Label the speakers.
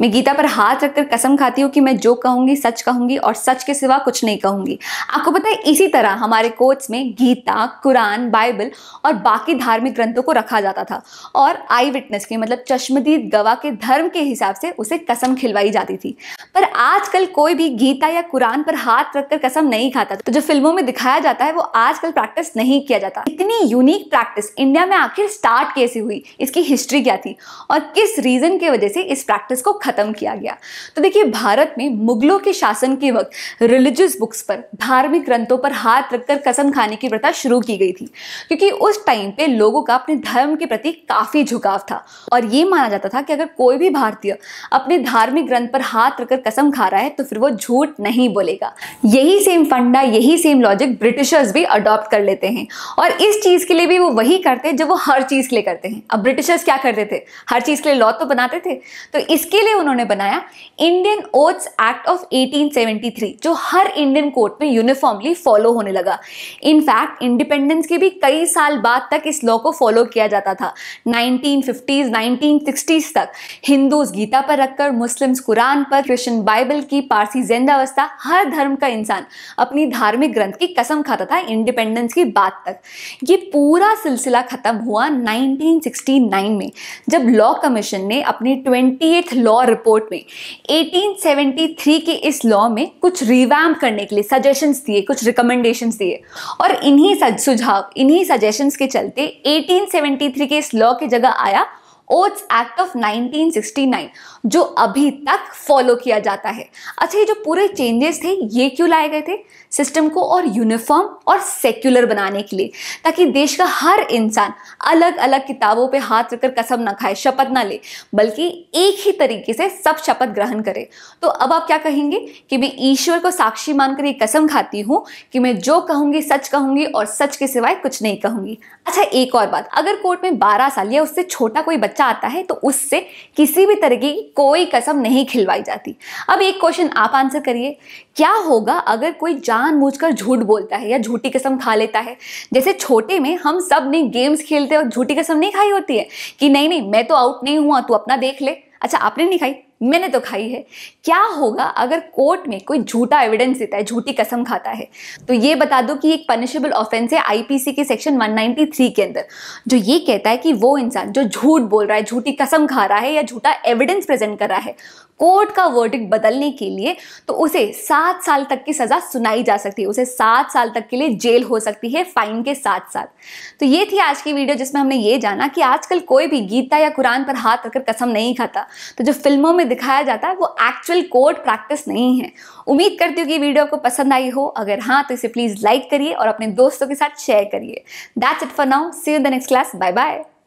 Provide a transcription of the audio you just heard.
Speaker 1: मैं गीता पर हाथ रखकर कसम खाती हूँ कि मैं जो कहूंगी सच कहूंगी और सच के सिवा कुछ नहीं कहूँगी आपको पता है इसी तरह हमारे कोर्ट्स में गीता कुरान बाइबल और बाकी धार्मिक ग्रंथों को रखा जाता था और आई विटनेस के मतलब चश्मदीद गवाह के धर्म के हिसाब से उसे कसम खिलवाई जाती थी पर आजकल कोई भी गीता या कुरान पर हाथ रखकर कसम नहीं खाता तो जो फिल्मों में दिखाया जाता है वो आजकल प्रैक्टिस नहीं किया जाता इतनी यूनिक प्रैक्टिस इंडिया में आखिर स्टार्ट कैसे हुई इसकी हिस्ट्री क्या थी और किस रीजन के वजह से इस प्रैक्टिस को ख़त्म किया गया तो देखिए भारत में मुगलों के शासन के वक्त रिलीजियस बुक्स पर धार्मिक ग्रंथों पर हाथ रखकर कसम खाने की प्रथा शुरू की गई थी क्योंकि उस टाइम पे लोगों का अपने धर्म के प्रति काफ़ी झुकाव था और ये माना जाता था कि अगर कोई भी भारतीय अपने धार्मिक ग्रंथ पर हाथ रखकर कसम खा रहा है तो फिर वो झूठ नहीं बोलेगा यही सेम फंडा यही सेम लॉजिक ब्रिटिशर्स भी अडॉप्ट कर लेते हैं और इस चीज़ के लिए भी वो वही करते हैं जब वो हर चीज़ के लिए करते हैं अब ब्रिटिशर्स क्या करते थे हर चीज़ के लिए लॉ तो बनाते थे तो इसके लिए उन्होंने बनाया इंडियन ओट्स एक्ट ऑफ 1873 जो हर इंडियन कोर्ट में यूनिफॉर्मली फॉलो होने लगा इनफैक्ट इंडिपेंडेंस के भी कई साल बाद तक इस लॉ को फॉलो किया जाता था 1950s 1960s तक हिंदूज गीता पर रखकर मुस्लिम्स कुरान पर क्रिश्चियन बाइबल की पारसी जिंदावस्था हर धर्म का इंसान अपनी धार्मिक ग्रंथ की कसम खाता था इंडिपेंडेंस की बात तक ये पूरा सिलसिला खत्म हुआ 1969 में जब लॉ कमीशन ने अपनी ट्वेंटी लॉ रिपोर्ट में 1873 के इस लॉ में कुछ रिवैम्प करने के लिए सजेशंस दिए कुछ रिकमेंडेशंस दिए और इन्हीं सुझाव इन्हीं सजेशंस के चलते 1873 के इस लॉ की जगह आया ओट्स एक्ट ऑफ 1969 जो अभी तक फॉलो किया जाता है अच्छा ये जो पूरे चेंजेस थे ये क्यों लाए गए थे सिस्टम को और यूनिफॉर्म और सेक्युलर बनाने के लिए ताकि देश का हर इंसान अलग अलग किताबों पे हाथ रखकर कसम ना खाए शपथ ना ले बल्कि एक ही तरीके से सब शपथ ग्रहण करे तो अब आप क्या कहेंगे कि मैं ईश्वर को साक्षी मानकर ये कसम खाती हूँ कि मैं जो कहूंगी सच कहूंगी और सच के सिवाय कुछ नहीं कहूंगी अच्छा एक और बात अगर कोर्ट में बारह साल या उससे छोटा कोई बच्चा बच्चा आता है तो उससे किसी भी तरह की कोई कसम नहीं खिलवाई जाती अब एक क्वेश्चन आप आंसर करिए क्या होगा अगर कोई जानबूझकर झूठ बोलता है या झूठी कसम खा लेता है जैसे छोटे में हम सब ने गेम्स खेलते और झूठी कसम नहीं खाई होती है कि नहीं नहीं मैं तो आउट नहीं हुआ तू अपना देख ले अच्छा आपने नहीं खाई मैंने तो खाई है क्या होगा अगर कोर्ट में कोई झूठा एविडेंस देता है झूठी कसम खाता है तो ये बता दो कि एक पनिशेबल ऑफेंस है आईपीसी के सेक्शन 193 के अंदर जो ये कहता है कि वो इंसान जो झूठ बोल रहा है झूठी कसम खा रहा है या झूठा एविडेंस प्रेजेंट कर रहा है कोर्ट का वर्डिक बदलने के लिए तो उसे सात साल तक की सज़ा सुनाई जा सकती है उसे सात साल तक के लिए जेल हो सकती है फाइन के साथ साथ तो ये थी आज की वीडियो जिसमें हमने ये जाना कि आजकल कोई भी गीता या कुरान पर हाथ रखकर कसम नहीं खाता तो जो फिल्मों में दिखाया जाता है वो एक्चुअल कोड प्रैक्टिस नहीं है उम्मीद करती हूँ कि वीडियो आपको पसंद आई हो अगर हाँ तो इसे प्लीज़ लाइक करिए और अपने दोस्तों के साथ शेयर करिए that's it for now see you the next class bye bye